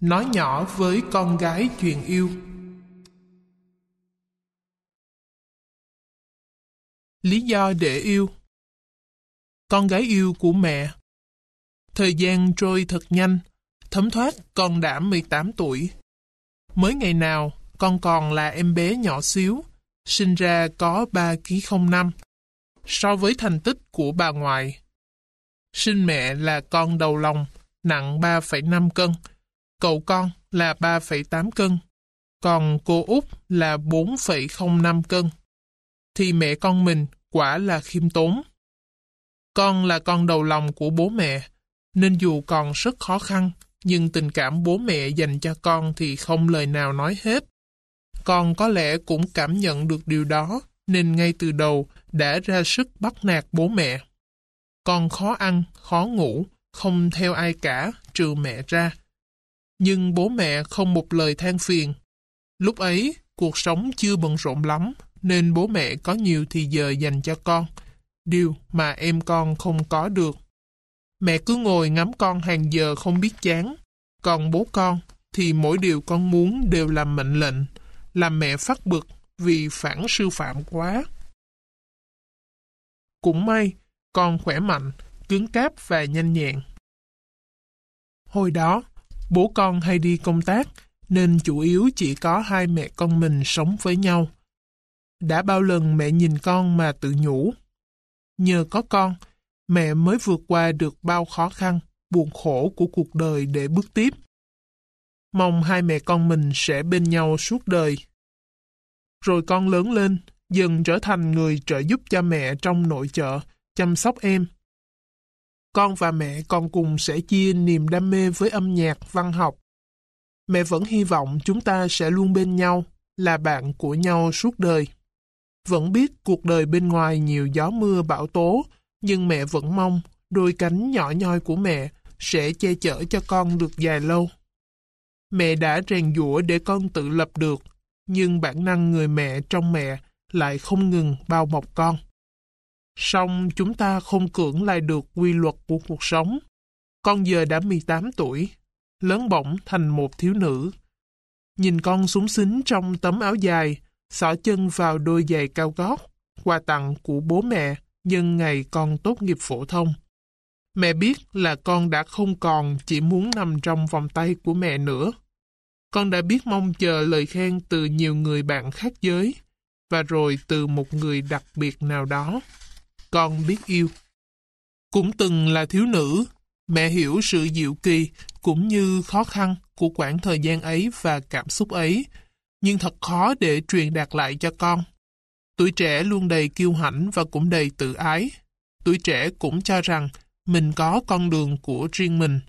Nói nhỏ với con gái truyền yêu Lý do để yêu Con gái yêu của mẹ Thời gian trôi thật nhanh Thấm thoát con đã 18 tuổi Mới ngày nào con còn là em bé nhỏ xíu Sinh ra có 3 ký 05 So với thành tích của bà ngoại Sinh mẹ là con đầu lòng Nặng 3,5 cân Cậu con là 3,8 cân, còn cô út là 4,05 cân. Thì mẹ con mình quả là khiêm tốn. Con là con đầu lòng của bố mẹ, nên dù còn rất khó khăn, nhưng tình cảm bố mẹ dành cho con thì không lời nào nói hết. Con có lẽ cũng cảm nhận được điều đó, nên ngay từ đầu đã ra sức bắt nạt bố mẹ. Con khó ăn, khó ngủ, không theo ai cả, trừ mẹ ra, nhưng bố mẹ không một lời than phiền. Lúc ấy, cuộc sống chưa bận rộn lắm, nên bố mẹ có nhiều thì giờ dành cho con, điều mà em con không có được. Mẹ cứ ngồi ngắm con hàng giờ không biết chán, còn bố con thì mỗi điều con muốn đều làm mệnh lệnh, làm mẹ phát bực vì phản sư phạm quá. Cũng may, con khỏe mạnh, cứng cáp và nhanh nhẹn. Hồi đó, Bố con hay đi công tác, nên chủ yếu chỉ có hai mẹ con mình sống với nhau. Đã bao lần mẹ nhìn con mà tự nhủ. Nhờ có con, mẹ mới vượt qua được bao khó khăn, buồn khổ của cuộc đời để bước tiếp. Mong hai mẹ con mình sẽ bên nhau suốt đời. Rồi con lớn lên, dần trở thành người trợ giúp cha mẹ trong nội trợ, chăm sóc em, con và mẹ còn cùng sẽ chia niềm đam mê với âm nhạc, văn học. Mẹ vẫn hy vọng chúng ta sẽ luôn bên nhau, là bạn của nhau suốt đời. Vẫn biết cuộc đời bên ngoài nhiều gió mưa bão tố, nhưng mẹ vẫn mong đôi cánh nhỏ nhoi của mẹ sẽ che chở cho con được dài lâu. Mẹ đã rèn dũa để con tự lập được, nhưng bản năng người mẹ trong mẹ lại không ngừng bao bọc con song chúng ta không cưỡng lại được quy luật của cuộc sống. Con giờ đã 18 tuổi, lớn bỗng thành một thiếu nữ. Nhìn con súng xính trong tấm áo dài, xỏ chân vào đôi giày cao gót, quà tặng của bố mẹ nhân ngày con tốt nghiệp phổ thông. Mẹ biết là con đã không còn chỉ muốn nằm trong vòng tay của mẹ nữa. Con đã biết mong chờ lời khen từ nhiều người bạn khác giới, và rồi từ một người đặc biệt nào đó con biết yêu. Cũng từng là thiếu nữ, mẹ hiểu sự dịu kỳ cũng như khó khăn của quãng thời gian ấy và cảm xúc ấy, nhưng thật khó để truyền đạt lại cho con. Tuổi trẻ luôn đầy kiêu hãnh và cũng đầy tự ái. Tuổi trẻ cũng cho rằng mình có con đường của riêng mình.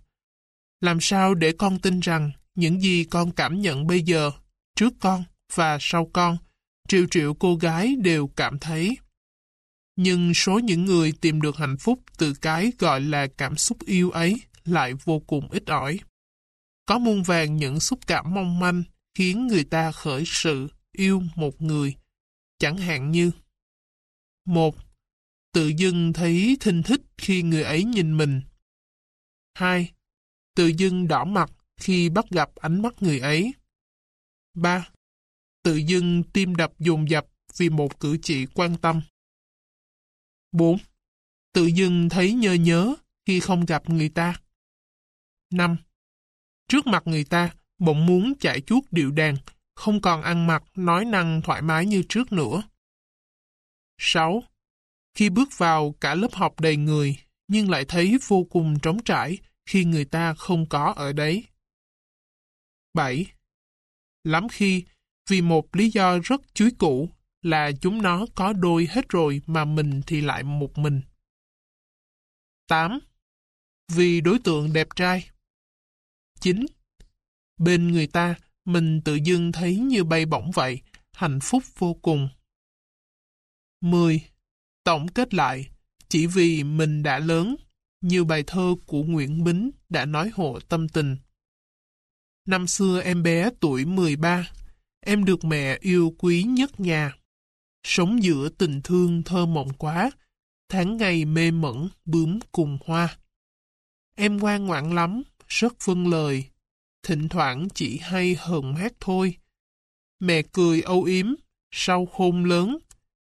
Làm sao để con tin rằng những gì con cảm nhận bây giờ, trước con và sau con, triệu triệu cô gái đều cảm thấy. Nhưng số những người tìm được hạnh phúc từ cái gọi là cảm xúc yêu ấy lại vô cùng ít ỏi. Có muôn vàng những xúc cảm mong manh khiến người ta khởi sự yêu một người, chẳng hạn như một Tự dưng thấy thinh thích khi người ấy nhìn mình. 2. Tự dưng đỏ mặt khi bắt gặp ánh mắt người ấy. 3. Tự dưng tim đập dồn dập vì một cử chỉ quan tâm. 4. Tự dưng thấy nhớ nhớ khi không gặp người ta. 5. Trước mặt người ta, bỗng muốn chạy chuốt điệu đàn, không còn ăn mặc, nói năng thoải mái như trước nữa. 6. Khi bước vào cả lớp học đầy người, nhưng lại thấy vô cùng trống trải khi người ta không có ở đấy. 7. Lắm khi, vì một lý do rất chuối cũ là chúng nó có đôi hết rồi mà mình thì lại một mình. 8. Vì đối tượng đẹp trai 9. Bên người ta, mình tự dưng thấy như bay bổng vậy, hạnh phúc vô cùng. 10. Tổng kết lại, chỉ vì mình đã lớn, như bài thơ của Nguyễn Bính đã nói hộ tâm tình. Năm xưa em bé tuổi 13, em được mẹ yêu quý nhất nhà sống giữa tình thương thơ mộng quá, tháng ngày mê mẩn bướm cùng hoa. Em ngoan ngoãn lắm, rất vâng lời, thỉnh thoảng chỉ hay hờn mát thôi. Mẹ cười âu yếm, sau khôn lớn,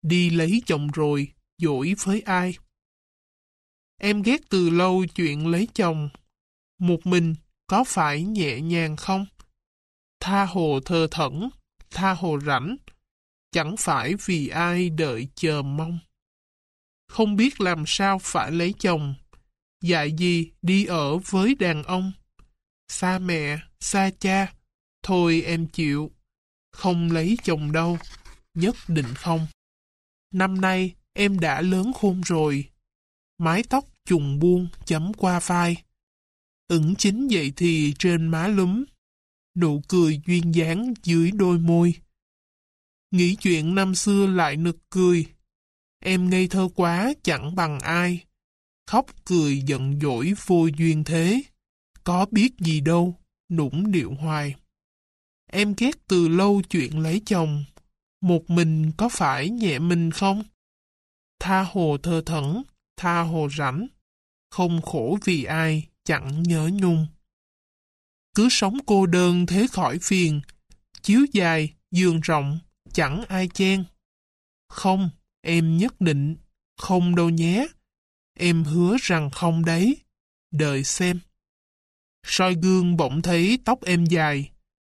đi lấy chồng rồi, dỗi với ai. Em ghét từ lâu chuyện lấy chồng, một mình có phải nhẹ nhàng không? Tha hồ thơ thẩn, tha hồ rảnh, chẳng phải vì ai đợi chờ mong. Không biết làm sao phải lấy chồng, dạy gì đi ở với đàn ông. Xa mẹ, xa cha, thôi em chịu, không lấy chồng đâu, nhất định không. Năm nay em đã lớn khôn rồi, mái tóc trùng buông chấm qua vai. Ứng chính vậy thì trên má lúm, nụ cười duyên dáng dưới đôi môi. Nghĩ chuyện năm xưa lại nực cười. Em ngây thơ quá chẳng bằng ai. Khóc cười giận dỗi vô duyên thế. Có biết gì đâu, nũng điệu hoài. Em ghét từ lâu chuyện lấy chồng. Một mình có phải nhẹ mình không? Tha hồ thơ thẩn, tha hồ rảnh. Không khổ vì ai, chẳng nhớ nhung. Cứ sống cô đơn thế khỏi phiền. Chiếu dài, giường rộng, Chẳng ai chen. Không, em nhất định. Không đâu nhé. Em hứa rằng không đấy. Đợi xem. soi gương bỗng thấy tóc em dài.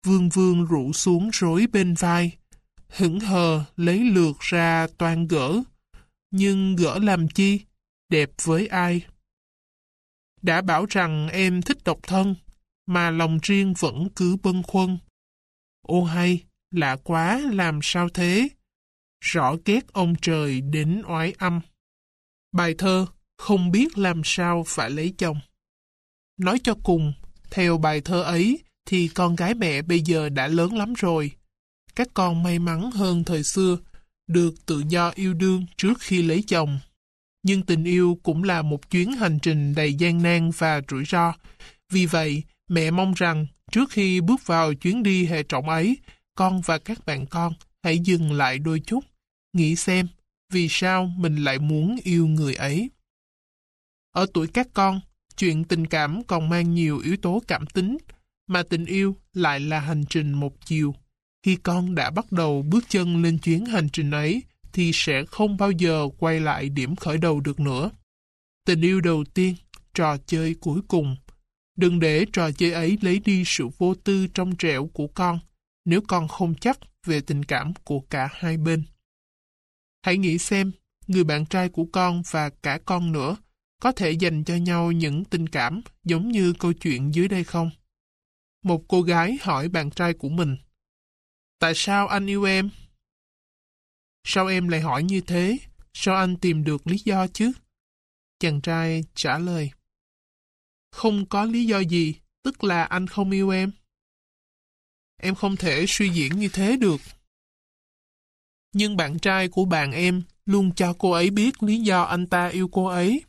Vương vương rủ xuống rối bên vai. Hững hờ lấy lượt ra toàn gỡ. Nhưng gỡ làm chi? Đẹp với ai? Đã bảo rằng em thích độc thân, mà lòng riêng vẫn cứ bâng khuâng. Ô hay, lạ quá làm sao thế? Rõ ghét ông trời đến oái âm. Bài thơ Không biết làm sao phải lấy chồng. Nói cho cùng, theo bài thơ ấy thì con gái mẹ bây giờ đã lớn lắm rồi. Các con may mắn hơn thời xưa, được tự do yêu đương trước khi lấy chồng. Nhưng tình yêu cũng là một chuyến hành trình đầy gian nan và rủi ro. Vì vậy, mẹ mong rằng trước khi bước vào chuyến đi hệ trọng ấy, con và các bạn con hãy dừng lại đôi chút, nghĩ xem vì sao mình lại muốn yêu người ấy. Ở tuổi các con, chuyện tình cảm còn mang nhiều yếu tố cảm tính, mà tình yêu lại là hành trình một chiều. Khi con đã bắt đầu bước chân lên chuyến hành trình ấy, thì sẽ không bao giờ quay lại điểm khởi đầu được nữa. Tình yêu đầu tiên, trò chơi cuối cùng. Đừng để trò chơi ấy lấy đi sự vô tư trong trẻo của con, nếu con không chắc về tình cảm của cả hai bên. Hãy nghĩ xem, người bạn trai của con và cả con nữa có thể dành cho nhau những tình cảm giống như câu chuyện dưới đây không? Một cô gái hỏi bạn trai của mình, Tại sao anh yêu em? Sao em lại hỏi như thế? Sao anh tìm được lý do chứ? Chàng trai trả lời, Không có lý do gì, tức là anh không yêu em. Em không thể suy diễn như thế được. Nhưng bạn trai của bạn em luôn cho cô ấy biết lý do anh ta yêu cô ấy.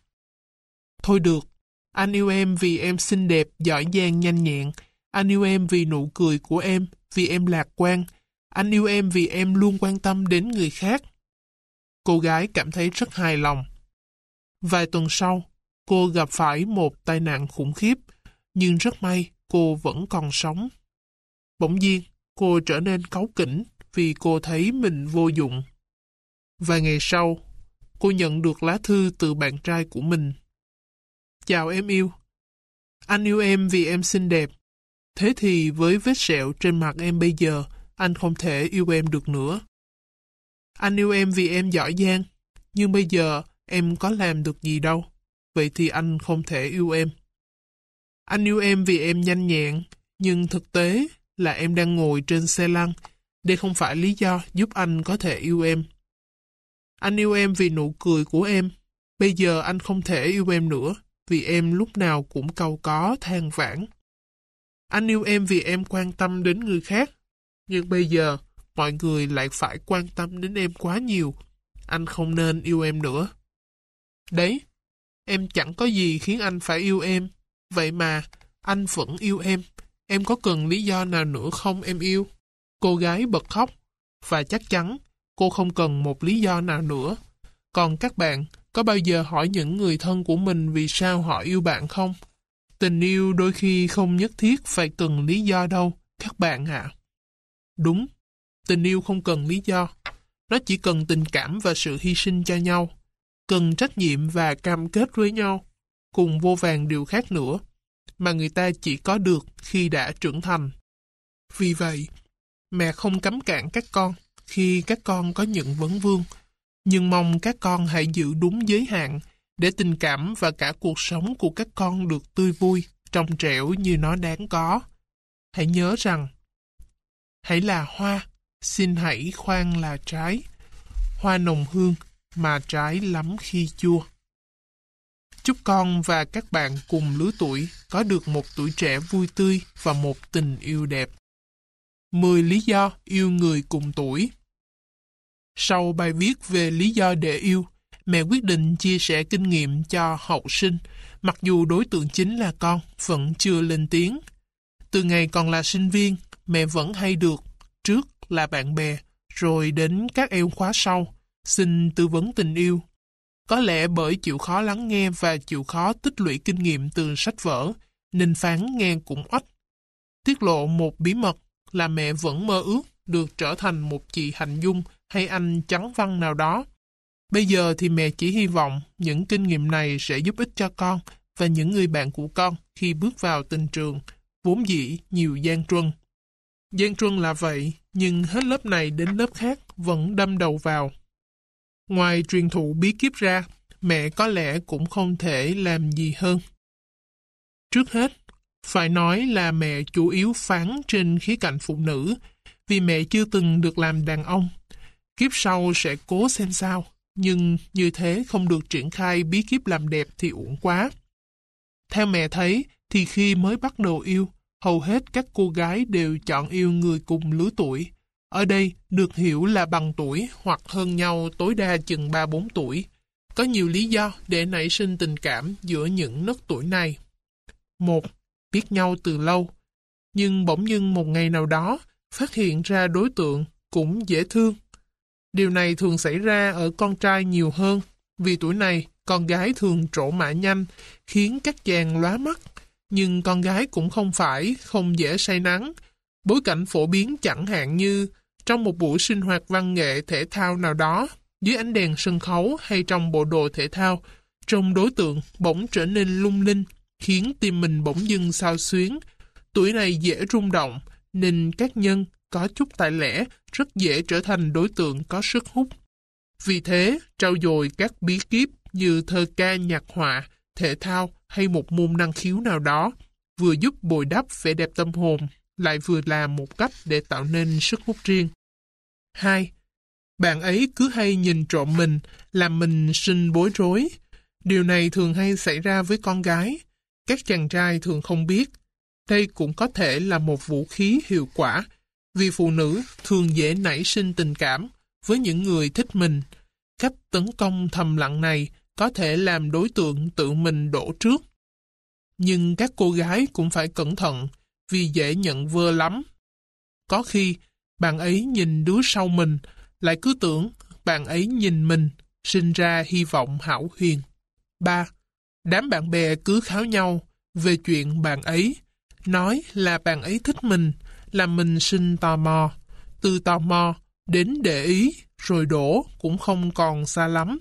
Thôi được, anh yêu em vì em xinh đẹp, giỏi giang, nhanh nhẹn. Anh yêu em vì nụ cười của em, vì em lạc quan. Anh yêu em vì em luôn quan tâm đến người khác. Cô gái cảm thấy rất hài lòng. Vài tuần sau, cô gặp phải một tai nạn khủng khiếp, nhưng rất may cô vẫn còn sống. Bỗng nhiên, cô trở nên cáu kỉnh vì cô thấy mình vô dụng. Vài ngày sau, cô nhận được lá thư từ bạn trai của mình. Chào em yêu. Anh yêu em vì em xinh đẹp. Thế thì với vết sẹo trên mặt em bây giờ, anh không thể yêu em được nữa. Anh yêu em vì em giỏi giang, nhưng bây giờ em có làm được gì đâu. Vậy thì anh không thể yêu em. Anh yêu em vì em nhanh nhẹn, nhưng thực tế là em đang ngồi trên xe lăn. Đây không phải lý do giúp anh có thể yêu em. Anh yêu em vì nụ cười của em. Bây giờ anh không thể yêu em nữa, vì em lúc nào cũng cầu có, than vãn. Anh yêu em vì em quan tâm đến người khác. Nhưng bây giờ, mọi người lại phải quan tâm đến em quá nhiều. Anh không nên yêu em nữa. Đấy, em chẳng có gì khiến anh phải yêu em. Vậy mà, anh vẫn yêu em. Em có cần lý do nào nữa không em yêu? Cô gái bật khóc. Và chắc chắn cô không cần một lý do nào nữa. Còn các bạn, có bao giờ hỏi những người thân của mình vì sao họ yêu bạn không? Tình yêu đôi khi không nhất thiết phải cần lý do đâu, các bạn ạ. Đúng, tình yêu không cần lý do. Nó chỉ cần tình cảm và sự hy sinh cho nhau. Cần trách nhiệm và cam kết với nhau. Cùng vô vàng điều khác nữa mà người ta chỉ có được khi đã trưởng thành. Vì vậy, mẹ không cấm cản các con khi các con có những vấn vương, nhưng mong các con hãy giữ đúng giới hạn để tình cảm và cả cuộc sống của các con được tươi vui, trong trẻo như nó đáng có. Hãy nhớ rằng, hãy là hoa, xin hãy khoan là trái. Hoa nồng hương mà trái lắm khi chua. Chúc con và các bạn cùng lứa tuổi có được một tuổi trẻ vui tươi và một tình yêu đẹp. 10 lý do yêu người cùng tuổi Sau bài viết về lý do để yêu, mẹ quyết định chia sẻ kinh nghiệm cho hậu sinh, mặc dù đối tượng chính là con vẫn chưa lên tiếng. Từ ngày còn là sinh viên, mẹ vẫn hay được, trước là bạn bè, rồi đến các em khóa sau, xin tư vấn tình yêu có lẽ bởi chịu khó lắng nghe và chịu khó tích lũy kinh nghiệm từ sách vở, Ninh Phán nghe cũng oách. Tiết lộ một bí mật là mẹ vẫn mơ ước được trở thành một chị hành Dung hay anh Trắng Văn nào đó. Bây giờ thì mẹ chỉ hy vọng những kinh nghiệm này sẽ giúp ích cho con và những người bạn của con khi bước vào tình trường, vốn dĩ nhiều gian truân. Gian truân là vậy, nhưng hết lớp này đến lớp khác vẫn đâm đầu vào. Ngoài truyền thụ bí kíp ra, mẹ có lẽ cũng không thể làm gì hơn. Trước hết, phải nói là mẹ chủ yếu phán trên khía cạnh phụ nữ, vì mẹ chưa từng được làm đàn ông. Kiếp sau sẽ cố xem sao, nhưng như thế không được triển khai bí kíp làm đẹp thì uổng quá. Theo mẹ thấy, thì khi mới bắt đầu yêu, hầu hết các cô gái đều chọn yêu người cùng lứa tuổi, ở đây được hiểu là bằng tuổi hoặc hơn nhau tối đa chừng 3-4 tuổi. Có nhiều lý do để nảy sinh tình cảm giữa những nước tuổi này. một Biết nhau từ lâu. Nhưng bỗng dưng một ngày nào đó phát hiện ra đối tượng cũng dễ thương. Điều này thường xảy ra ở con trai nhiều hơn vì tuổi này con gái thường trổ mã nhanh khiến các chàng lóa mắt. Nhưng con gái cũng không phải không dễ say nắng. Bối cảnh phổ biến chẳng hạn như trong một buổi sinh hoạt văn nghệ thể thao nào đó, dưới ánh đèn sân khấu hay trong bộ đồ thể thao, trong đối tượng bỗng trở nên lung linh, khiến tim mình bỗng dưng sao xuyến. Tuổi này dễ rung động, nên các nhân có chút tài lẻ rất dễ trở thành đối tượng có sức hút. Vì thế, trao dồi các bí kíp như thơ ca nhạc họa, thể thao hay một môn năng khiếu nào đó, vừa giúp bồi đắp vẻ đẹp tâm hồn, lại vừa là một cách để tạo nên sức hút riêng. 2. Bạn ấy cứ hay nhìn trộm mình, làm mình sinh bối rối. Điều này thường hay xảy ra với con gái. Các chàng trai thường không biết. Đây cũng có thể là một vũ khí hiệu quả, vì phụ nữ thường dễ nảy sinh tình cảm với những người thích mình. Cách tấn công thầm lặng này có thể làm đối tượng tự mình đổ trước. Nhưng các cô gái cũng phải cẩn thận vì dễ nhận vơ lắm. Có khi bạn ấy nhìn đứa sau mình, lại cứ tưởng bạn ấy nhìn mình, sinh ra hy vọng hảo huyền. 3. Đám bạn bè cứ kháo nhau về chuyện bạn ấy, nói là bạn ấy thích mình, làm mình sinh tò mò. Từ tò mò đến để ý rồi đổ cũng không còn xa lắm.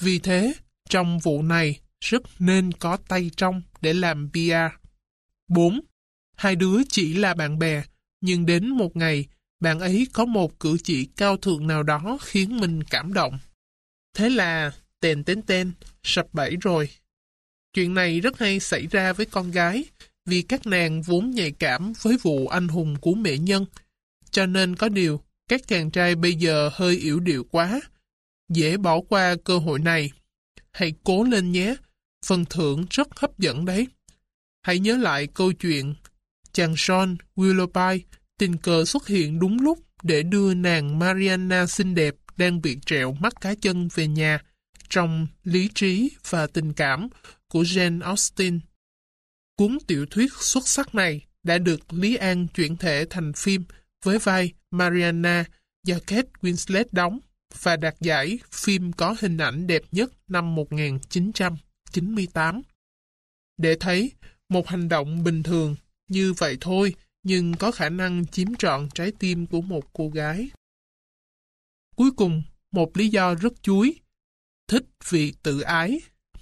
Vì thế, trong vụ này rất nên có tay trong để làm PR. 4. Hai đứa chỉ là bạn bè, nhưng đến một ngày bạn ấy có một cử chỉ cao thượng nào đó khiến mình cảm động. Thế là tên tên tên, sập bẫy rồi. Chuyện này rất hay xảy ra với con gái vì các nàng vốn nhạy cảm với vụ anh hùng của mỹ nhân. Cho nên có điều, các chàng trai bây giờ hơi yếu điệu quá. Dễ bỏ qua cơ hội này. Hãy cố lên nhé, phần thưởng rất hấp dẫn đấy. Hãy nhớ lại câu chuyện chàng Sean Willoughby tình cờ xuất hiện đúng lúc để đưa nàng Mariana xinh đẹp đang bị trẹo mắt cá chân về nhà trong lý trí và tình cảm của Jane Austen. Cuốn tiểu thuyết xuất sắc này đã được Lý An chuyển thể thành phim với vai Mariana do Kate Winslet đóng và đạt giải phim có hình ảnh đẹp nhất năm 1998. Để thấy, một hành động bình thường như vậy thôi nhưng có khả năng chiếm trọn trái tim của một cô gái. Cuối cùng, một lý do rất chuối. Thích vì tự ái.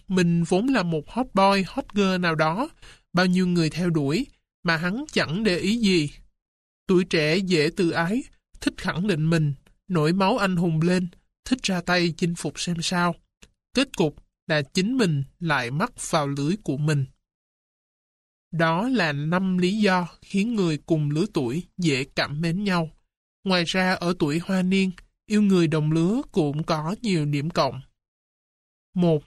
Mình vốn là một hot boy, hot girl nào đó, bao nhiêu người theo đuổi, mà hắn chẳng để ý gì. Tuổi trẻ dễ tự ái, thích khẳng định mình, nổi máu anh hùng lên, thích ra tay chinh phục xem sao. Kết cục là chính mình lại mắc vào lưới của mình. Đó là năm lý do khiến người cùng lứa tuổi dễ cảm mến nhau. Ngoài ra ở tuổi hoa niên, yêu người đồng lứa cũng có nhiều điểm cộng. 1.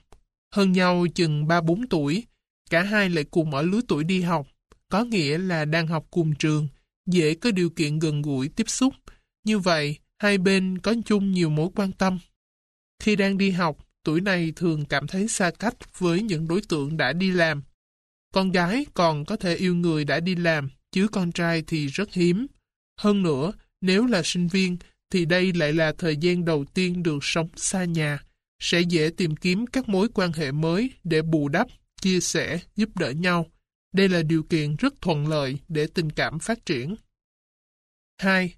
Hơn nhau chừng 3-4 tuổi, cả hai lại cùng ở lứa tuổi đi học, có nghĩa là đang học cùng trường, dễ có điều kiện gần gũi tiếp xúc. Như vậy, hai bên có chung nhiều mối quan tâm. Khi đang đi học, tuổi này thường cảm thấy xa cách với những đối tượng đã đi làm, con gái còn có thể yêu người đã đi làm, chứ con trai thì rất hiếm. Hơn nữa, nếu là sinh viên, thì đây lại là thời gian đầu tiên được sống xa nhà, sẽ dễ tìm kiếm các mối quan hệ mới để bù đắp, chia sẻ, giúp đỡ nhau. Đây là điều kiện rất thuận lợi để tình cảm phát triển. 2.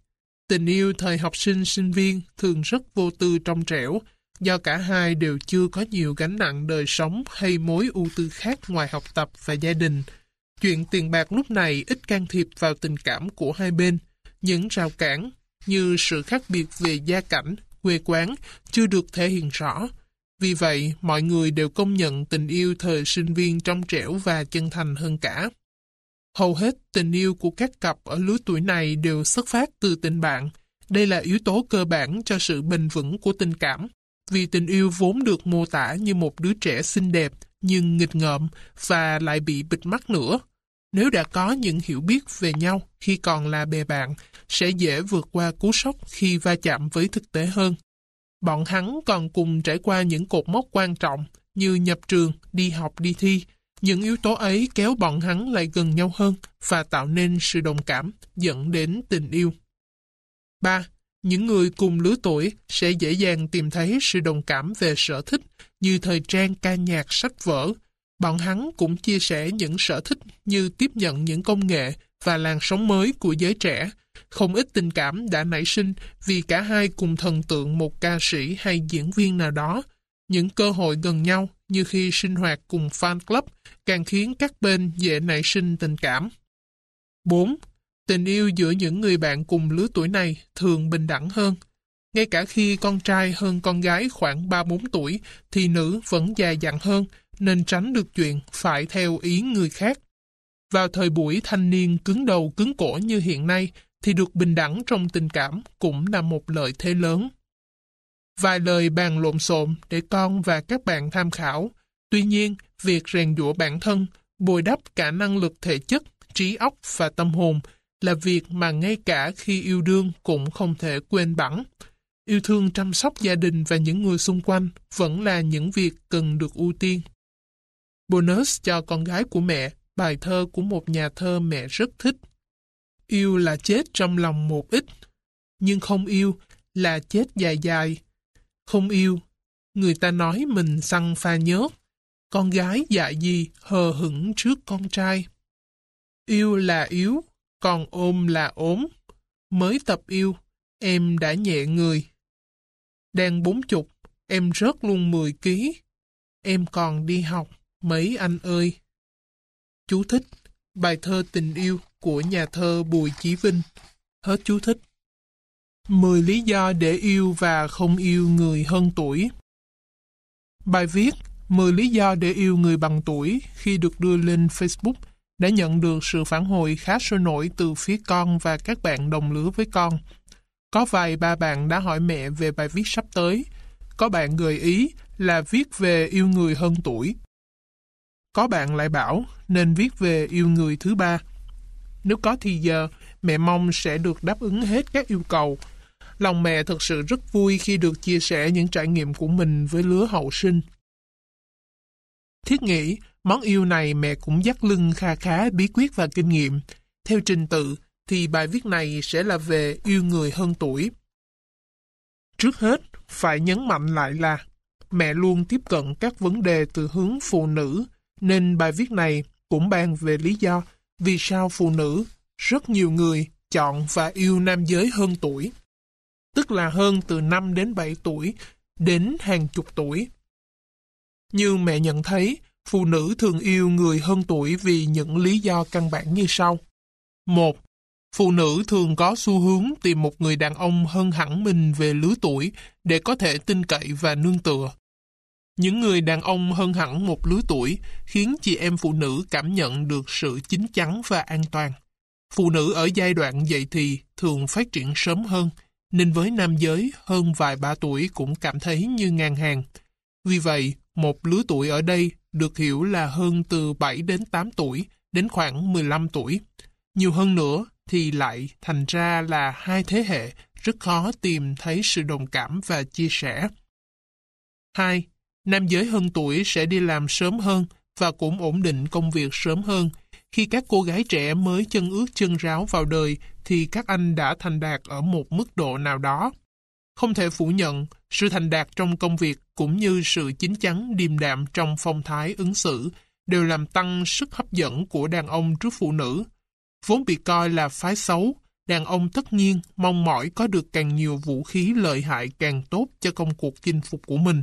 Tình yêu thời học sinh sinh viên thường rất vô tư trong trẻo, do cả hai đều chưa có nhiều gánh nặng đời sống hay mối ưu tư khác ngoài học tập và gia đình. Chuyện tiền bạc lúc này ít can thiệp vào tình cảm của hai bên. Những rào cản như sự khác biệt về gia cảnh, quê quán chưa được thể hiện rõ. Vì vậy, mọi người đều công nhận tình yêu thời sinh viên trong trẻo và chân thành hơn cả. Hầu hết tình yêu của các cặp ở lứa tuổi này đều xuất phát từ tình bạn. Đây là yếu tố cơ bản cho sự bình vững của tình cảm vì tình yêu vốn được mô tả như một đứa trẻ xinh đẹp nhưng nghịch ngợm và lại bị bịt mắt nữa. Nếu đã có những hiểu biết về nhau khi còn là bè bạn, sẽ dễ vượt qua cú sốc khi va chạm với thực tế hơn. Bọn hắn còn cùng trải qua những cột mốc quan trọng như nhập trường, đi học, đi thi. Những yếu tố ấy kéo bọn hắn lại gần nhau hơn và tạo nên sự đồng cảm, dẫn đến tình yêu. 3. Những người cùng lứa tuổi sẽ dễ dàng tìm thấy sự đồng cảm về sở thích như thời trang ca nhạc sách vở. Bọn hắn cũng chia sẻ những sở thích như tiếp nhận những công nghệ và làn sóng mới của giới trẻ. Không ít tình cảm đã nảy sinh vì cả hai cùng thần tượng một ca sĩ hay diễn viên nào đó. Những cơ hội gần nhau như khi sinh hoạt cùng fan club càng khiến các bên dễ nảy sinh tình cảm. 4. Tình yêu giữa những người bạn cùng lứa tuổi này thường bình đẳng hơn. Ngay cả khi con trai hơn con gái khoảng 3-4 tuổi thì nữ vẫn già dặn hơn nên tránh được chuyện phải theo ý người khác. Vào thời buổi thanh niên cứng đầu cứng cổ như hiện nay thì được bình đẳng trong tình cảm cũng là một lợi thế lớn. Vài lời bàn lộn xộn để con và các bạn tham khảo. Tuy nhiên, việc rèn dũa bản thân, bồi đắp cả năng lực thể chất, trí óc và tâm hồn – là việc mà ngay cả khi yêu đương cũng không thể quên bẵng. Yêu thương chăm sóc gia đình và những người xung quanh vẫn là những việc cần được ưu tiên. Bonus cho con gái của mẹ, bài thơ của một nhà thơ mẹ rất thích. Yêu là chết trong lòng một ít, nhưng không yêu là chết dài dài. Không yêu, người ta nói mình săn pha nhớt, con gái dại gì hờ hững trước con trai. Yêu là yếu, còn ôm là ốm. Mới tập yêu, em đã nhẹ người. Đang bốn chục, em rớt luôn 10 ký. Em còn đi học, mấy anh ơi. Chú thích, bài thơ tình yêu của nhà thơ Bùi Chí Vinh. Hết chú thích. 10 lý do để yêu và không yêu người hơn tuổi. Bài viết 10 lý do để yêu người bằng tuổi khi được đưa lên Facebook đã nhận được sự phản hồi khá sôi nổi từ phía con và các bạn đồng lứa với con. Có vài ba bạn đã hỏi mẹ về bài viết sắp tới. Có bạn gợi ý là viết về yêu người hơn tuổi. Có bạn lại bảo nên viết về yêu người thứ ba. Nếu có thì giờ, mẹ mong sẽ được đáp ứng hết các yêu cầu. Lòng mẹ thật sự rất vui khi được chia sẻ những trải nghiệm của mình với lứa hậu sinh. Thiết nghĩ, món yêu này mẹ cũng dắt lưng kha khá bí quyết và kinh nghiệm. Theo trình tự, thì bài viết này sẽ là về yêu người hơn tuổi. Trước hết, phải nhấn mạnh lại là mẹ luôn tiếp cận các vấn đề từ hướng phụ nữ, nên bài viết này cũng bàn về lý do vì sao phụ nữ, rất nhiều người chọn và yêu nam giới hơn tuổi. Tức là hơn từ 5 đến 7 tuổi, đến hàng chục tuổi, như mẹ nhận thấy, phụ nữ thường yêu người hơn tuổi vì những lý do căn bản như sau. một Phụ nữ thường có xu hướng tìm một người đàn ông hơn hẳn mình về lứa tuổi để có thể tin cậy và nương tựa. Những người đàn ông hơn hẳn một lứa tuổi khiến chị em phụ nữ cảm nhận được sự chín chắn và an toàn. Phụ nữ ở giai đoạn dậy thì thường phát triển sớm hơn, nên với nam giới hơn vài ba tuổi cũng cảm thấy như ngang hàng. Vì vậy, một lứa tuổi ở đây được hiểu là hơn từ 7 đến 8 tuổi đến khoảng 15 tuổi. Nhiều hơn nữa thì lại thành ra là hai thế hệ rất khó tìm thấy sự đồng cảm và chia sẻ. 2. Nam giới hơn tuổi sẽ đi làm sớm hơn và cũng ổn định công việc sớm hơn. Khi các cô gái trẻ mới chân ướt chân ráo vào đời thì các anh đã thành đạt ở một mức độ nào đó. Không thể phủ nhận, sự thành đạt trong công việc cũng như sự chín chắn điềm đạm trong phong thái ứng xử đều làm tăng sức hấp dẫn của đàn ông trước phụ nữ. Vốn bị coi là phái xấu, đàn ông tất nhiên mong mỏi có được càng nhiều vũ khí lợi hại càng tốt cho công cuộc chinh phục của mình.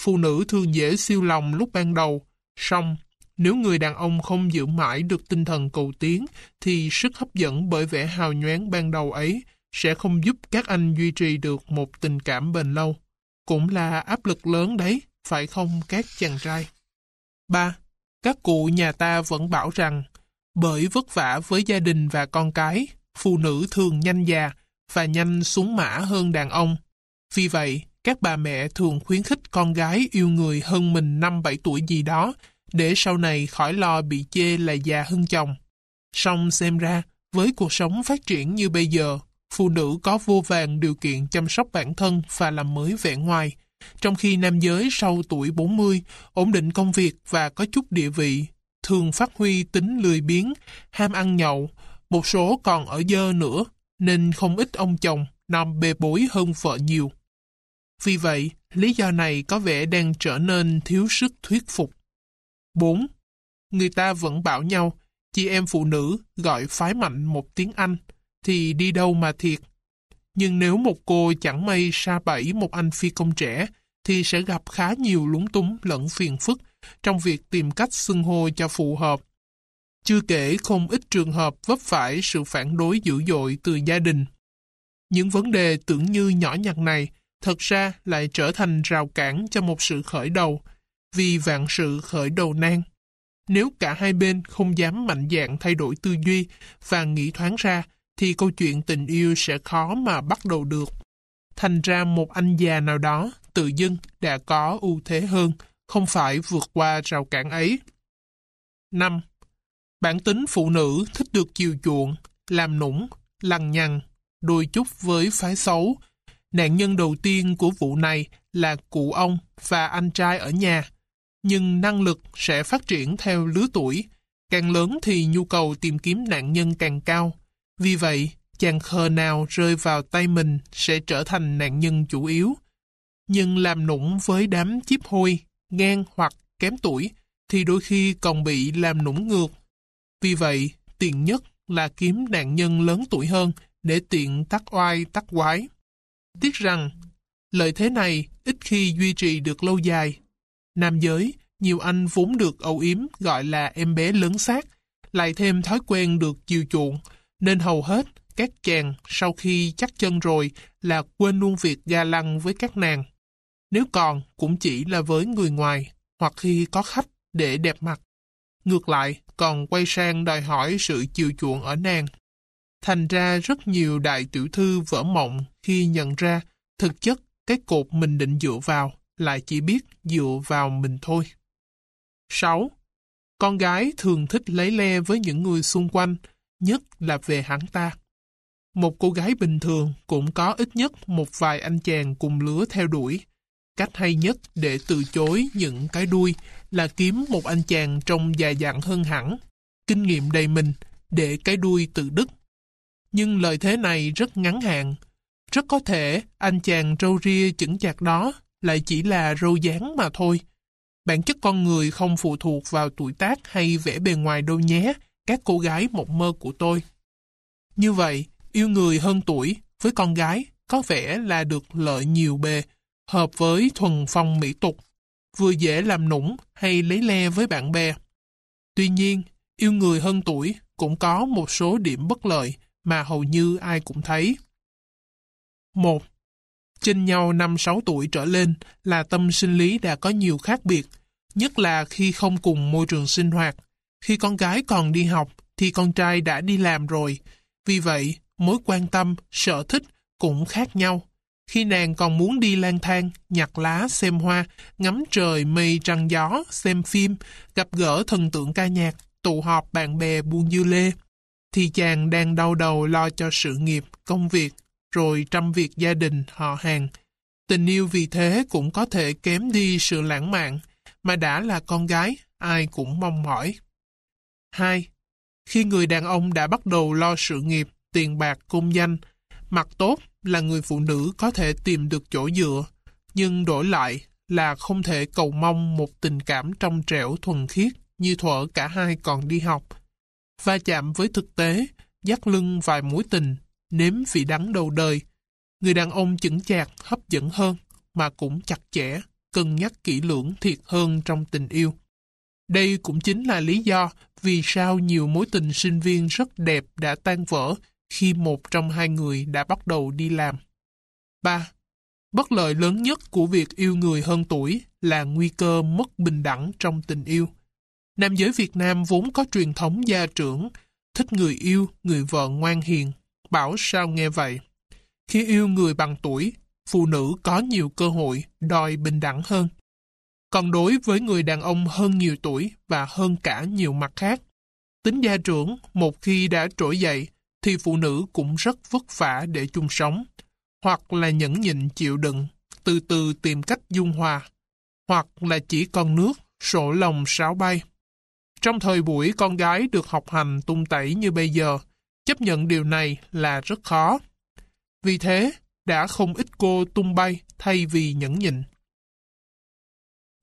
Phụ nữ thường dễ siêu lòng lúc ban đầu, song nếu người đàn ông không giữ mãi được tinh thần cầu tiến thì sức hấp dẫn bởi vẻ hào nhoáng ban đầu ấy sẽ không giúp các anh duy trì được một tình cảm bền lâu. Cũng là áp lực lớn đấy, phải không các chàng trai? 3. Các cụ nhà ta vẫn bảo rằng, bởi vất vả với gia đình và con cái, phụ nữ thường nhanh già và nhanh xuống mã hơn đàn ông. Vì vậy, các bà mẹ thường khuyến khích con gái yêu người hơn mình 5-7 tuổi gì đó để sau này khỏi lo bị chê là già hơn chồng. Song xem ra, với cuộc sống phát triển như bây giờ, phụ nữ có vô vàng điều kiện chăm sóc bản thân và làm mới vẻ ngoài, trong khi nam giới sau tuổi 40 ổn định công việc và có chút địa vị, thường phát huy tính lười biếng, ham ăn nhậu, một số còn ở dơ nữa, nên không ít ông chồng nằm bề bối hơn vợ nhiều. Vì vậy, lý do này có vẻ đang trở nên thiếu sức thuyết phục. 4. Người ta vẫn bảo nhau, chị em phụ nữ gọi phái mạnh một tiếng Anh – thì đi đâu mà thiệt. Nhưng nếu một cô chẳng may xa bẫy một anh phi công trẻ, thì sẽ gặp khá nhiều lúng túng lẫn phiền phức trong việc tìm cách xưng hô cho phù hợp. Chưa kể không ít trường hợp vấp phải sự phản đối dữ dội từ gia đình. Những vấn đề tưởng như nhỏ nhặt này thật ra lại trở thành rào cản cho một sự khởi đầu, vì vạn sự khởi đầu nan. Nếu cả hai bên không dám mạnh dạn thay đổi tư duy và nghĩ thoáng ra, thì câu chuyện tình yêu sẽ khó mà bắt đầu được. Thành ra một anh già nào đó tự dưng đã có ưu thế hơn, không phải vượt qua rào cản ấy. 5. Bản tính phụ nữ thích được chiều chuộng, làm nũng, lằng nhằng, đôi chút với phái xấu. Nạn nhân đầu tiên của vụ này là cụ ông và anh trai ở nhà. Nhưng năng lực sẽ phát triển theo lứa tuổi. Càng lớn thì nhu cầu tìm kiếm nạn nhân càng cao. Vì vậy, chàng khờ nào rơi vào tay mình sẽ trở thành nạn nhân chủ yếu. Nhưng làm nũng với đám chiếp hôi, ngang hoặc kém tuổi thì đôi khi còn bị làm nũng ngược. Vì vậy, tiện nhất là kiếm nạn nhân lớn tuổi hơn để tiện tắt oai tắt quái. Tiếc rằng, lợi thế này ít khi duy trì được lâu dài. Nam giới, nhiều anh vốn được âu yếm gọi là em bé lớn xác, lại thêm thói quen được chiều chuộng, nên hầu hết các chàng sau khi chắc chân rồi là quên luôn việc ga lăng với các nàng. Nếu còn cũng chỉ là với người ngoài hoặc khi có khách để đẹp mặt. Ngược lại còn quay sang đòi hỏi sự chiều chuộng ở nàng. Thành ra rất nhiều đại tiểu thư vỡ mộng khi nhận ra thực chất cái cột mình định dựa vào lại chỉ biết dựa vào mình thôi. 6. Con gái thường thích lấy le với những người xung quanh nhất là về hắn ta. Một cô gái bình thường cũng có ít nhất một vài anh chàng cùng lứa theo đuổi. Cách hay nhất để từ chối những cái đuôi là kiếm một anh chàng trông dài dạng hơn hẳn, kinh nghiệm đầy mình để cái đuôi tự đứt. Nhưng lợi thế này rất ngắn hạn. Rất có thể anh chàng râu ria chững chạc đó lại chỉ là râu dáng mà thôi. Bản chất con người không phụ thuộc vào tuổi tác hay vẻ bề ngoài đâu nhé, các cô gái mộng mơ của tôi. Như vậy, yêu người hơn tuổi với con gái có vẻ là được lợi nhiều bề, hợp với thuần phong mỹ tục, vừa dễ làm nũng hay lấy le với bạn bè. Tuy nhiên, yêu người hơn tuổi cũng có một số điểm bất lợi mà hầu như ai cũng thấy. 1. trên nhau 5-6 tuổi trở lên là tâm sinh lý đã có nhiều khác biệt, nhất là khi không cùng môi trường sinh hoạt khi con gái còn đi học thì con trai đã đi làm rồi. Vì vậy, mối quan tâm, sở thích cũng khác nhau. Khi nàng còn muốn đi lang thang, nhặt lá, xem hoa, ngắm trời, mây, trăng gió, xem phim, gặp gỡ thần tượng ca nhạc, tụ họp bạn bè buôn dư lê, thì chàng đang đau đầu lo cho sự nghiệp, công việc, rồi trăm việc gia đình, họ hàng. Tình yêu vì thế cũng có thể kém đi sự lãng mạn, mà đã là con gái, ai cũng mong mỏi. 2. Khi người đàn ông đã bắt đầu lo sự nghiệp, tiền bạc, công danh, mặt tốt là người phụ nữ có thể tìm được chỗ dựa, nhưng đổi lại là không thể cầu mong một tình cảm trong trẻo thuần khiết như thuở cả hai còn đi học. Va chạm với thực tế, dắt lưng vài mối tình, nếm vị đắng đầu đời. Người đàn ông chững chạc, hấp dẫn hơn, mà cũng chặt chẽ, cân nhắc kỹ lưỡng thiệt hơn trong tình yêu. Đây cũng chính là lý do vì sao nhiều mối tình sinh viên rất đẹp đã tan vỡ khi một trong hai người đã bắt đầu đi làm. 3. Bất lợi lớn nhất của việc yêu người hơn tuổi là nguy cơ mất bình đẳng trong tình yêu. Nam giới Việt Nam vốn có truyền thống gia trưởng, thích người yêu, người vợ ngoan hiền, bảo sao nghe vậy. Khi yêu người bằng tuổi, phụ nữ có nhiều cơ hội đòi bình đẳng hơn còn đối với người đàn ông hơn nhiều tuổi và hơn cả nhiều mặt khác. Tính gia trưởng, một khi đã trỗi dậy, thì phụ nữ cũng rất vất vả để chung sống, hoặc là nhẫn nhịn chịu đựng, từ từ tìm cách dung hòa, hoặc là chỉ con nước, sổ lòng sáo bay. Trong thời buổi con gái được học hành tung tẩy như bây giờ, chấp nhận điều này là rất khó. Vì thế, đã không ít cô tung bay thay vì nhẫn nhịn.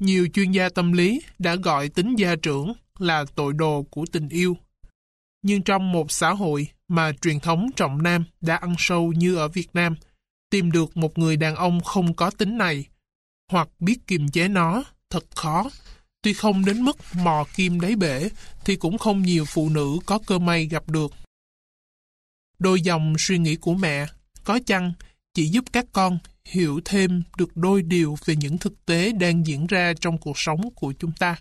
Nhiều chuyên gia tâm lý đã gọi tính gia trưởng là tội đồ của tình yêu. Nhưng trong một xã hội mà truyền thống trọng nam đã ăn sâu như ở Việt Nam, tìm được một người đàn ông không có tính này, hoặc biết kiềm chế nó, thật khó. Tuy không đến mức mò kim đáy bể, thì cũng không nhiều phụ nữ có cơ may gặp được. Đôi dòng suy nghĩ của mẹ, có chăng chỉ giúp các con hiểu thêm được đôi điều về những thực tế đang diễn ra trong cuộc sống của chúng ta.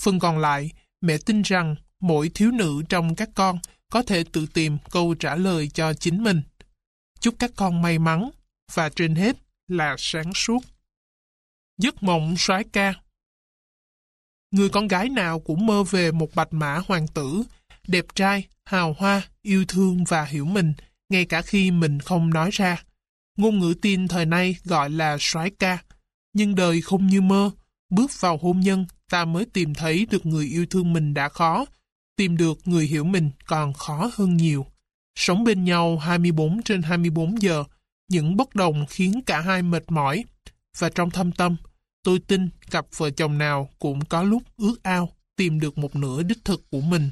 Phần còn lại, mẹ tin rằng mỗi thiếu nữ trong các con có thể tự tìm câu trả lời cho chính mình. Chúc các con may mắn và trên hết là sáng suốt. Giấc mộng soái ca Người con gái nào cũng mơ về một bạch mã hoàng tử, đẹp trai, hào hoa, yêu thương và hiểu mình, ngay cả khi mình không nói ra. Ngôn ngữ tin thời nay gọi là soái ca. Nhưng đời không như mơ. Bước vào hôn nhân, ta mới tìm thấy được người yêu thương mình đã khó. Tìm được người hiểu mình còn khó hơn nhiều. Sống bên nhau 24 trên 24 giờ, những bất đồng khiến cả hai mệt mỏi. Và trong thâm tâm, tôi tin cặp vợ chồng nào cũng có lúc ước ao tìm được một nửa đích thực của mình.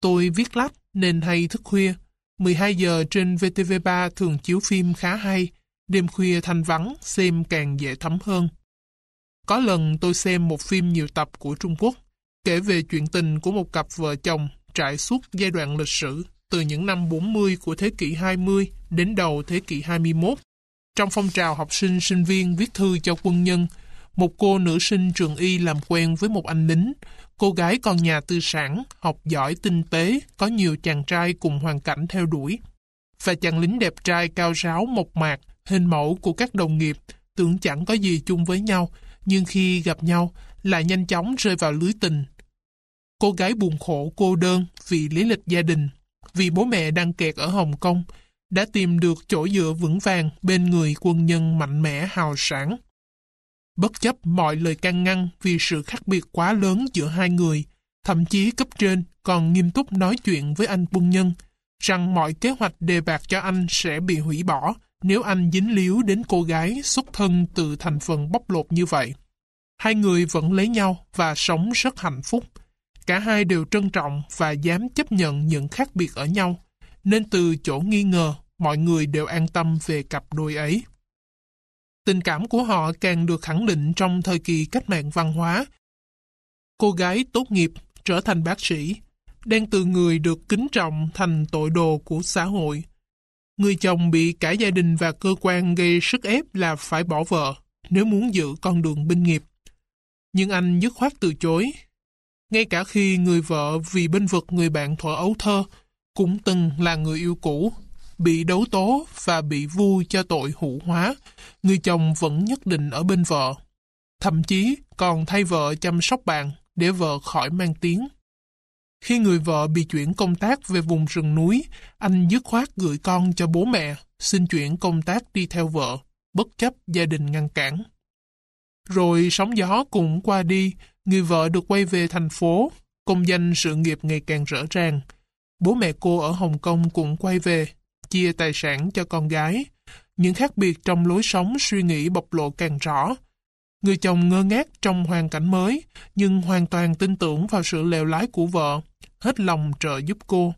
Tôi viết lách nên hay thức khuya, 12 giờ trên VTV3 thường chiếu phim khá hay, đêm khuya thanh vắng xem càng dễ thấm hơn. Có lần tôi xem một phim nhiều tập của Trung Quốc, kể về chuyện tình của một cặp vợ chồng trải suốt giai đoạn lịch sử từ những năm 40 của thế kỷ 20 đến đầu thế kỷ 21. Trong phong trào học sinh sinh viên viết thư cho quân nhân, một cô nữ sinh trường y làm quen với một anh lính, Cô gái còn nhà tư sản, học giỏi tinh tế, có nhiều chàng trai cùng hoàn cảnh theo đuổi. Và chàng lính đẹp trai cao ráo mộc mạc, hình mẫu của các đồng nghiệp, tưởng chẳng có gì chung với nhau, nhưng khi gặp nhau lại nhanh chóng rơi vào lưới tình. Cô gái buồn khổ cô đơn vì lý lịch gia đình, vì bố mẹ đang kẹt ở Hồng Kông, đã tìm được chỗ dựa vững vàng bên người quân nhân mạnh mẽ hào sản bất chấp mọi lời can ngăn vì sự khác biệt quá lớn giữa hai người. Thậm chí cấp trên còn nghiêm túc nói chuyện với anh quân nhân rằng mọi kế hoạch đề bạc cho anh sẽ bị hủy bỏ nếu anh dính líu đến cô gái xuất thân từ thành phần bóc lột như vậy. Hai người vẫn lấy nhau và sống rất hạnh phúc. Cả hai đều trân trọng và dám chấp nhận những khác biệt ở nhau, nên từ chỗ nghi ngờ mọi người đều an tâm về cặp đôi ấy. Tình cảm của họ càng được khẳng định trong thời kỳ cách mạng văn hóa. Cô gái tốt nghiệp, trở thành bác sĩ, đang từ người được kính trọng thành tội đồ của xã hội. Người chồng bị cả gia đình và cơ quan gây sức ép là phải bỏ vợ nếu muốn giữ con đường binh nghiệp. Nhưng anh dứt khoát từ chối. Ngay cả khi người vợ vì bên vực người bạn thuở ấu thơ cũng từng là người yêu cũ bị đấu tố và bị vu cho tội hữu hóa, người chồng vẫn nhất định ở bên vợ. Thậm chí còn thay vợ chăm sóc bạn để vợ khỏi mang tiếng. Khi người vợ bị chuyển công tác về vùng rừng núi, anh dứt khoát gửi con cho bố mẹ, xin chuyển công tác đi theo vợ, bất chấp gia đình ngăn cản. Rồi sóng gió cũng qua đi, người vợ được quay về thành phố, công danh sự nghiệp ngày càng rõ ràng. Bố mẹ cô ở Hồng Kông cũng quay về, chia tài sản cho con gái. Những khác biệt trong lối sống suy nghĩ bộc lộ càng rõ. Người chồng ngơ ngác trong hoàn cảnh mới, nhưng hoàn toàn tin tưởng vào sự lèo lái của vợ, hết lòng trợ giúp cô.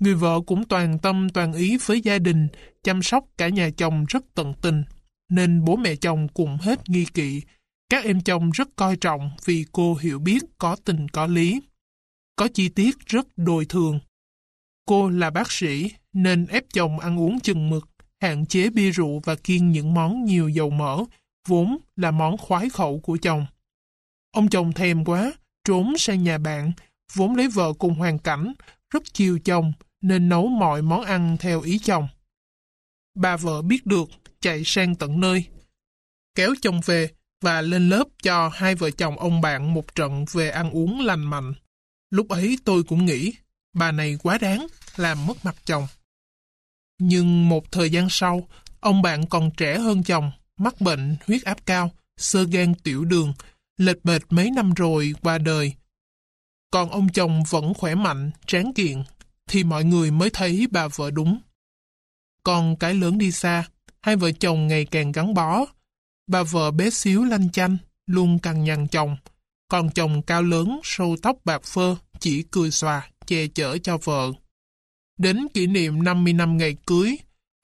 Người vợ cũng toàn tâm toàn ý với gia đình, chăm sóc cả nhà chồng rất tận tình, nên bố mẹ chồng cũng hết nghi kỵ. Các em chồng rất coi trọng vì cô hiểu biết có tình có lý. Có chi tiết rất đồi thường Cô là bác sĩ nên ép chồng ăn uống chừng mực, hạn chế bia rượu và kiêng những món nhiều dầu mỡ, vốn là món khoái khẩu của chồng. Ông chồng thèm quá, trốn sang nhà bạn, vốn lấy vợ cùng hoàn cảnh, rất chiều chồng nên nấu mọi món ăn theo ý chồng. Bà vợ biết được, chạy sang tận nơi. Kéo chồng về và lên lớp cho hai vợ chồng ông bạn một trận về ăn uống lành mạnh. Lúc ấy tôi cũng nghĩ bà này quá đáng, làm mất mặt chồng. Nhưng một thời gian sau, ông bạn còn trẻ hơn chồng, mắc bệnh huyết áp cao, sơ gan tiểu đường, lệch bệt mấy năm rồi qua đời. Còn ông chồng vẫn khỏe mạnh, tráng kiện, thì mọi người mới thấy bà vợ đúng. Còn cái lớn đi xa, hai vợ chồng ngày càng gắn bó. Bà vợ bé xíu lanh chanh, luôn cằn nhằn chồng, còn chồng cao lớn, sâu tóc bạc phơ, chỉ cười xòa che chở cho vợ. Đến kỷ niệm 50 năm ngày cưới,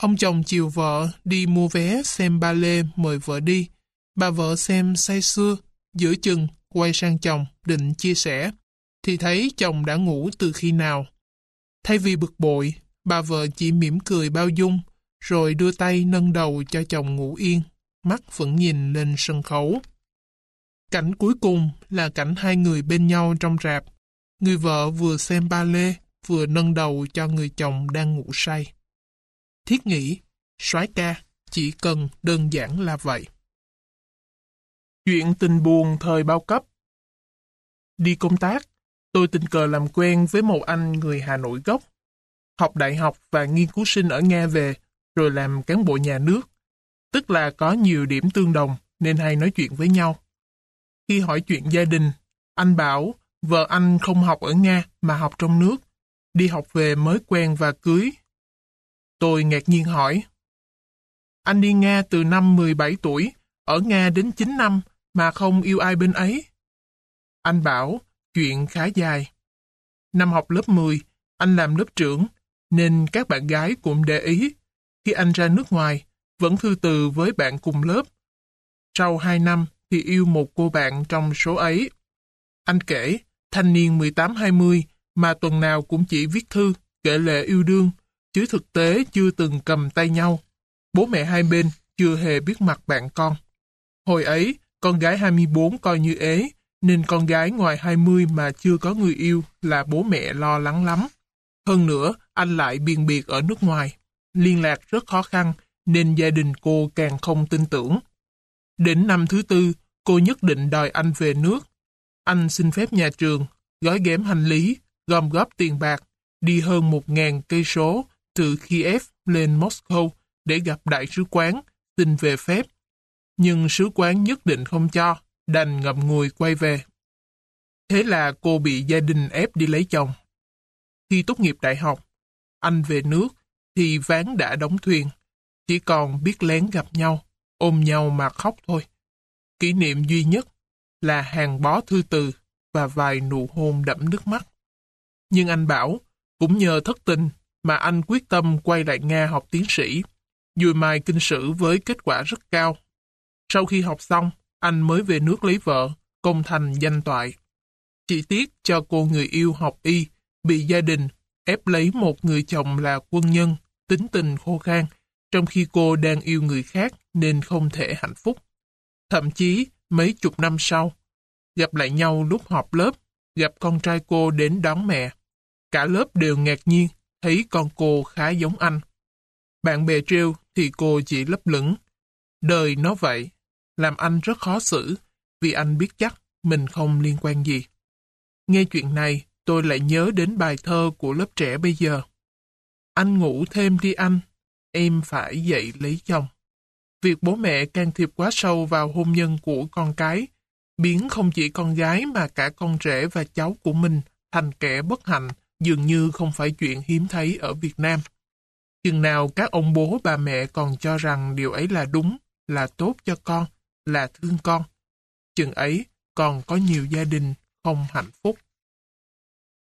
ông chồng chiều vợ đi mua vé xem ba lê mời vợ đi. Bà vợ xem say xưa, giữa chừng quay sang chồng định chia sẻ, thì thấy chồng đã ngủ từ khi nào. Thay vì bực bội, bà vợ chỉ mỉm cười bao dung, rồi đưa tay nâng đầu cho chồng ngủ yên, mắt vẫn nhìn lên sân khấu. Cảnh cuối cùng là cảnh hai người bên nhau trong rạp. Người vợ vừa xem ba lê, vừa nâng đầu cho người chồng đang ngủ say. Thiết nghĩ, soái ca chỉ cần đơn giản là vậy. Chuyện tình buồn thời bao cấp Đi công tác, tôi tình cờ làm quen với một anh người Hà Nội gốc. Học đại học và nghiên cứu sinh ở Nga về, rồi làm cán bộ nhà nước. Tức là có nhiều điểm tương đồng nên hay nói chuyện với nhau. Khi hỏi chuyện gia đình, anh bảo Vợ anh không học ở Nga mà học trong nước, đi học về mới quen và cưới. Tôi ngạc nhiên hỏi. Anh đi Nga từ năm 17 tuổi, ở Nga đến 9 năm mà không yêu ai bên ấy. Anh bảo, chuyện khá dài. Năm học lớp 10, anh làm lớp trưởng, nên các bạn gái cũng để ý. Khi anh ra nước ngoài, vẫn thư từ với bạn cùng lớp. Sau 2 năm thì yêu một cô bạn trong số ấy. Anh kể, thanh niên 18-20 mà tuần nào cũng chỉ viết thư, kể lệ yêu đương, chứ thực tế chưa từng cầm tay nhau. Bố mẹ hai bên chưa hề biết mặt bạn con. Hồi ấy, con gái 24 coi như ế, nên con gái ngoài 20 mà chưa có người yêu là bố mẹ lo lắng lắm. Hơn nữa, anh lại biên biệt ở nước ngoài. Liên lạc rất khó khăn, nên gia đình cô càng không tin tưởng. Đến năm thứ tư, cô nhất định đòi anh về nước anh xin phép nhà trường, gói ghém hành lý, gom góp tiền bạc, đi hơn 1.000 cây số từ Kiev lên Moscow để gặp đại sứ quán, xin về phép. Nhưng sứ quán nhất định không cho, đành ngậm ngùi quay về. Thế là cô bị gia đình ép đi lấy chồng. Khi tốt nghiệp đại học, anh về nước thì ván đã đóng thuyền, chỉ còn biết lén gặp nhau, ôm nhau mà khóc thôi. Kỷ niệm duy nhất là hàng bó thư từ và vài nụ hôn đẫm nước mắt. Nhưng anh bảo, cũng nhờ thất tình mà anh quyết tâm quay lại Nga học tiến sĩ, dùi mai kinh sử với kết quả rất cao. Sau khi học xong, anh mới về nước lấy vợ, công thành danh toại. Chỉ tiếc cho cô người yêu học y, bị gia đình ép lấy một người chồng là quân nhân, tính tình khô khan, trong khi cô đang yêu người khác nên không thể hạnh phúc. Thậm chí, Mấy chục năm sau, gặp lại nhau lúc họp lớp, gặp con trai cô đến đón mẹ. Cả lớp đều ngạc nhiên, thấy con cô khá giống anh. Bạn bè trêu thì cô chỉ lấp lửng. Đời nó vậy, làm anh rất khó xử, vì anh biết chắc mình không liên quan gì. Nghe chuyện này, tôi lại nhớ đến bài thơ của lớp trẻ bây giờ. Anh ngủ thêm đi anh, em phải dậy lấy chồng. Việc bố mẹ can thiệp quá sâu vào hôn nhân của con cái, biến không chỉ con gái mà cả con rể và cháu của mình thành kẻ bất hạnh dường như không phải chuyện hiếm thấy ở Việt Nam. Chừng nào các ông bố bà mẹ còn cho rằng điều ấy là đúng, là tốt cho con, là thương con. Chừng ấy còn có nhiều gia đình không hạnh phúc.